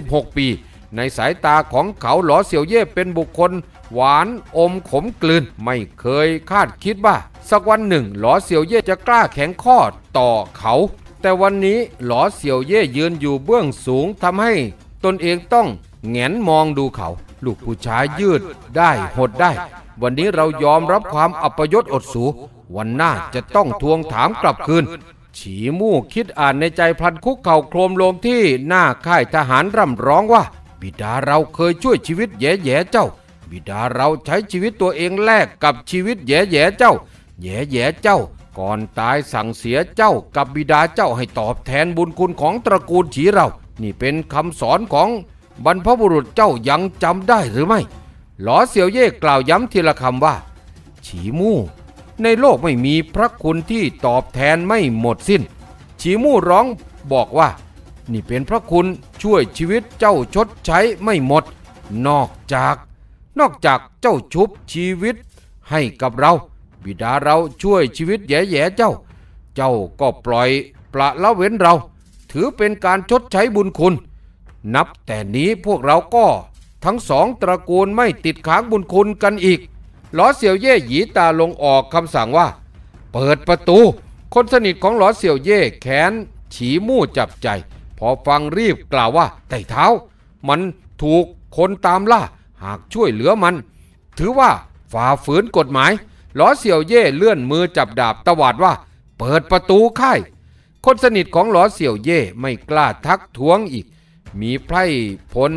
16 ปีในสายตาของเขาหลอเสี่ยวเย่เป็นบุคคล หวานอมขมกลืน ไม่เคยคาดคิดว่าสักวันหนึ่งหลอเสี่ยวเย่จะกล้าแข็งข้อต่อเขา แต่วันนี้หลอเสี่ยวเย่ยืนอยู่เบื้องสูงทำให้ ตนเองต้องเงนมองดูเขา ลูกผู้ชายยืดได้หดได้ วันนี้เรายอมรับความอัปยศอดสูวันหน้าจะต้องทวงถามกลับคืน ฉีมู่คิดอ่านในใจพลันคุกเข่าโครมลงที่หน้าค่ายทหารร่ำร้องว่าบิดาเราเคยช่วยชีวิตแย่แย่เจ้า บิดาเราใช้ชีวิตตัวเองแลกกับชีวิตแย่แย่เจ้า แย่แย่เจ้าก่อนตายสั่งเสียเจ้ากับบิดาเจ้าให้ตอบแทนบุญคุณของตระกูลฉีเรา นี่เป็นคำสอนของบรรพบุรุษเจ้ายังจำได้หรือไม่ หลอเสี่ยวเย่กล่าวย้ำทีละคำว่า ฉีมู่ ในโลกไม่มีพระคุณที่ตอบแทนไม่หมดสิน้น ฉีมู่ร้องบอกว่านี่เป็นพระคุณช่วยชีวิตเจ้าชดใช้ไม่หมด นอกจาก นอกจากเจ้าชุบชีวิตให้กับเรา บิดาเราช่วยชีวิตแย่ๆ เจ้า เจ้าก็ปล่อยปละละเว้นเรา ถือเป็นการชดใช้บุญคุณ นับแต่นี้พวกเราก็ ทั้งสองตระกูลไม่ติดค้างบุญคุณกันอีก หลอเสี่ยวเย่หยีตาลงออกคำสั่งว่าเปิดประตูคนสนิทของหลอเสี่ยวเย่แขนฉีมู่จับใจพอฟังรีบกล่าวว่าไต่เท้า มันถูกคนตามล่า หากช่วยเหลือมัน ถือว่าฝ่าฝืนกฎหมายล้อเสี่ยวเย่เลื่อนมือจับดาบตวาดว่า เปิดประตูค่าย คนสนิทของหลอเสี่ยวเย่ไม่กล้าทักท้วงอีก มีไพร่พล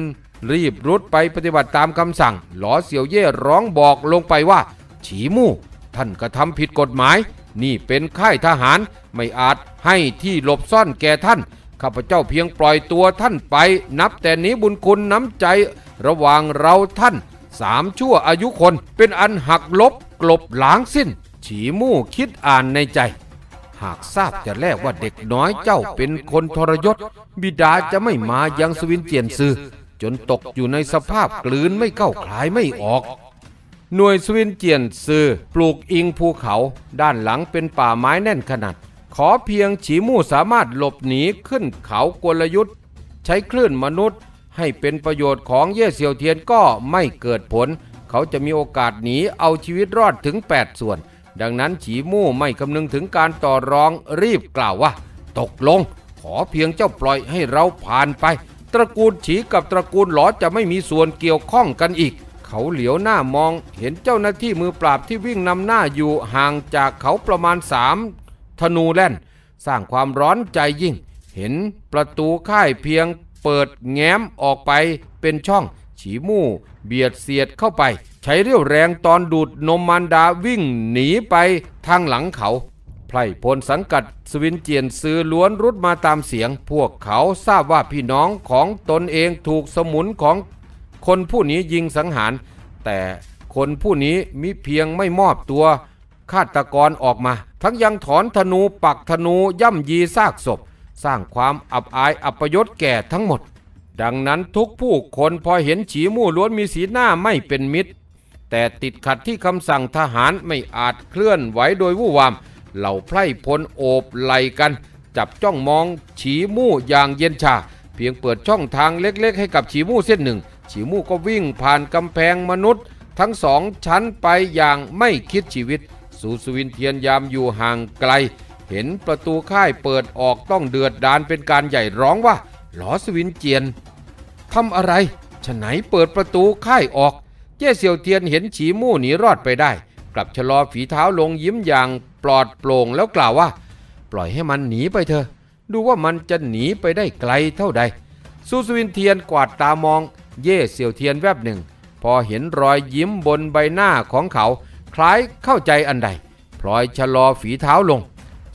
รีบรุดไปปฏิบัติตามคำสั่ง หลอเสี่ยวเย่ร้องบอกลงไปว่า ฉีมู่ ท่านกระทำผิดกฎหมาย นี่เป็นค่ายทหารไม่อาจให้ที่หลบซ่อนแก่ท่านข้าพเจ้าเพียงปล่อยตัวท่านไป นับแต่นี้บุญคุณน้ำใจ ระหว่างเราท่านสามชั่วอายุคนเป็นอันหักลบกลบล้างสิ้น ฉีมู่คิดอ่านในใจ หากทราบจะแลกว่าเด็กน้อยเจ้าเป็นคนทรยศ บิดาจะไม่มายังสวินเจียนซือจนตกอยู่ในสภาพกลืนไม่เข้าคลายไม่ออก หน่วยสวินเจียนซือปลูกอิงภูเขา ด้านหลังเป็นป่าไม้แน่นขนาดขอเพียงฉีมู่สามารถหลบหนีขึ้นเขากลยุทธ์ ใช้คลื่นมนุษย์ให้เป็นประโยชน์ของเย่เสี่ยวเทียนก็ไม่เกิดผล เขาจะมีโอกาสหนีเอาชีวิตรอดถึง 8 ส่วน ดังนั้นฉีมู่ไม่คำนึงถึงการต่อรองรีบกล่าวว่า ตกลง ขอเพียงเจ้าปล่อยให้เราผ่านไป ตระกูลฉีกับตระกูลหลอจะไม่มีส่วนเกี่ยวข้องกันอีก เขาเหลียวหน้ามอง เห็นเจ้าหน้าที่มือปราบที่วิ่งนำหน้าอยู่ห่างจากเขาประมาณธนูแล่นสร้างความร้อนใจยิ่ง เห็นประตูค่ายเพียงเปิดแง้มออกไปเป็นช่องฉีมู่ เบียดเสียดเข้าไป ใช้เรี่ยวแรงตอนดูดนมมันดาวิ่งหนีไปทางหลังเขาไพรพลสังกัดสวินเจียนซื้อล้วนรุดมาตามเสียง พวกเขาทราบว่าพี่น้องของตนเองถูกสมุนของคนผู้นี้ยิงสังหาร แต่คนผู้นี้มิเพียงไม่มอบตัวฆาตกรออกมาทั้งยังถอนธนูปักธนูย่ำยีซากศพ สร้างความอับอายอับยศแก่ทั้งหมด ดังนั้นทุกผู้คนพอเห็นฉีมู่ล้วนมีสีหน้าไม่เป็นมิตร แต่ติดขัดที่คำสั่งทหารไม่อาจเคลื่อนไหวโดยวุ่วาม เหล่าไพร่พลโอบไหลกัน จับจ้องมองฉีมู่อย่างเย็นชา เพียงเปิดช่องทางเล็กๆ ให้กับฉีมู่เส้นหนึ่ง ฉีมู่ก็วิ่งผ่านกำแพงมนุษย์ ทั้งสองชั้นไปอย่างไม่คิดชีวิตสูสวินเทียนยามอยู่ห่างไกล เห็นประตูค่ายเปิดออกต้องเดือดดานเป็นการใหญ่ร้องว่าหลอสุวินเจียนทำอะไรฉนไหนเปิดประตูค่ายออกเจ้เสี่ยวเทียนเห็นฉีมู่หนีรอดไปได้ กลับชะลอฝีเท้าลงยิ้มอย่างปลอดโปร่งแล้วกล่าวว่า ปล่อยให้มันหนีไปเถอะดูว่ามันจะหนีไปได้ไกลเท่าใดสุสวินเทียนกวาดตามองเย่เสี่ยวเทียนแวบหนึ่ง พอเห็นรอยยิ้มบนใบหน้าของเขาคล้ายเข้าใจอันใด พลอยชะลอฝีเท้าลง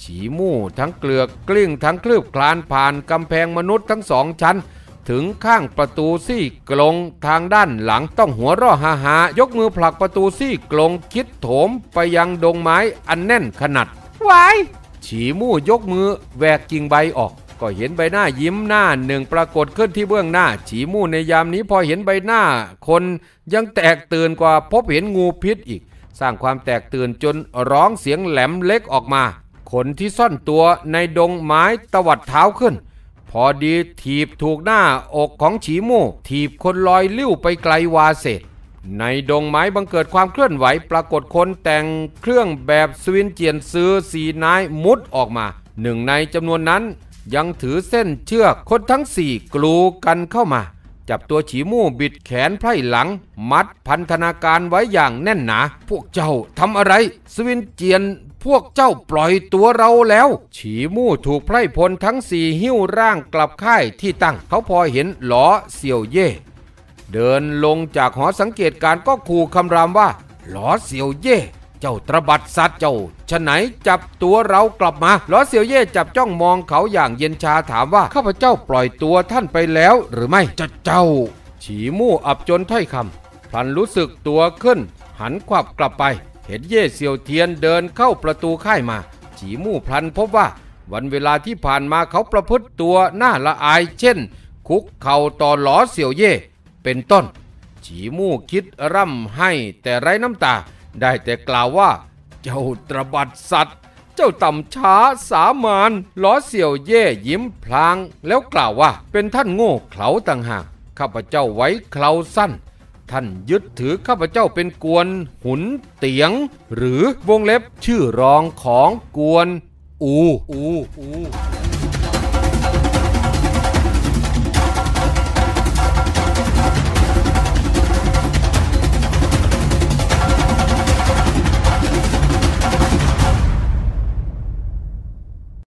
ฉีมู่ทั้งเกลือกกลิ้งทั้งคลืบคลานผ่านกำแพงมนุษย์ทั้งสองชั้น ถึงข้างประตูซี่กลงทางด้านหลังต้องหัวร่อฮาหา ยกมือผลักประตูซี่กลงคิดโถมไปยังดงไม้อันแน่นขนาดวายฉีมู่ยกมือแหวกกิ่งใบออก ก็เห็นใบหน้ายิ้มหน้าหนึ่งปรากฏขึ้นที่เบื้องหน้า ฉีมู่ในยามนี้พอเห็นใบหน้า คนยังแตกตื่นกว่าพบเห็นงูพิษอีกสร้างความแตกตื่นจนร้องเสียงแหลมเล็กออกมา คนที่ซ่อนตัวในดงไม้ตวัดเท้าขึ้น พอดีถีบถูกหน้าอกของฉีมม่ถีบคนลอยลิ้วไปไกลวาเศษ ในดงไม้บังเกิดความเคลื่อนไหวปรากฏคนแต่งเครื่องแบบสวินเจียนซื้อสีนายมุดออกมา หนึ่งในจำนวนนั้น ยังถือเส้นเชือกคนทั้งสี่กลูกันเข้ามาจับตัวฉีมู่บิดแขนไพร่หลัง มัดพันธนาการไว้อย่างแน่นหนา พวกเจ้าทำอะไร สวินเจียนพวกเจ้าปล่อยตัวเราแล้ว ฉีมู่ถูกไพร่พลทั้งสี่หิ้วร่างกลับค่ายที่ตั้ง เขาพอเห็นหลอเสี่ยวเย่ เดินลงจากหอสังเกตการก็ขู่คำรามว่าหลอเสี่ยวเย่เจ้าตระบัดสัตว์เจ้าฉะไหนจับตัวเรากลับมาล้อเสียวเย่จับจ้องมองเขาอย่างเย็นชาถามว่าข้าพเจ้าปล่อยตัวท่านไปแล้ว หรือไม่จะเจ้า ฉีมู่อับจนถ้อยคำพลันรู้สึกตัวขึ้น หันขวับกลับไป เห็นเย่เสียวเทียนเดินเข้าประตูค่ายมา ฉีมู่พลันพบว่า วันเวลาที่ผ่านมาเขาประพฤติตัวน่าละอายเช่น คุกเข่าต่อล้อเสียวเย่ เป็นต้น ฉีมู่คิดร่ำให้แต่ไร้น้ำตาได้แต่กล่าวว่า เจ้าตรบัดสัตว์ เจ้าต่ำช้าสามานล้อเสี่ยวเย่ยิ้มพลาง แล้วกล่าวว่าเป็นท่านโง่เขลาต่างหากข้าพเจ้าไว้เคลาสั้น ท่านยึดถือข้าพเจ้าเป็นกวนหุนเตียง หรือวงเล็บชื่อรองของกวนอูอูอู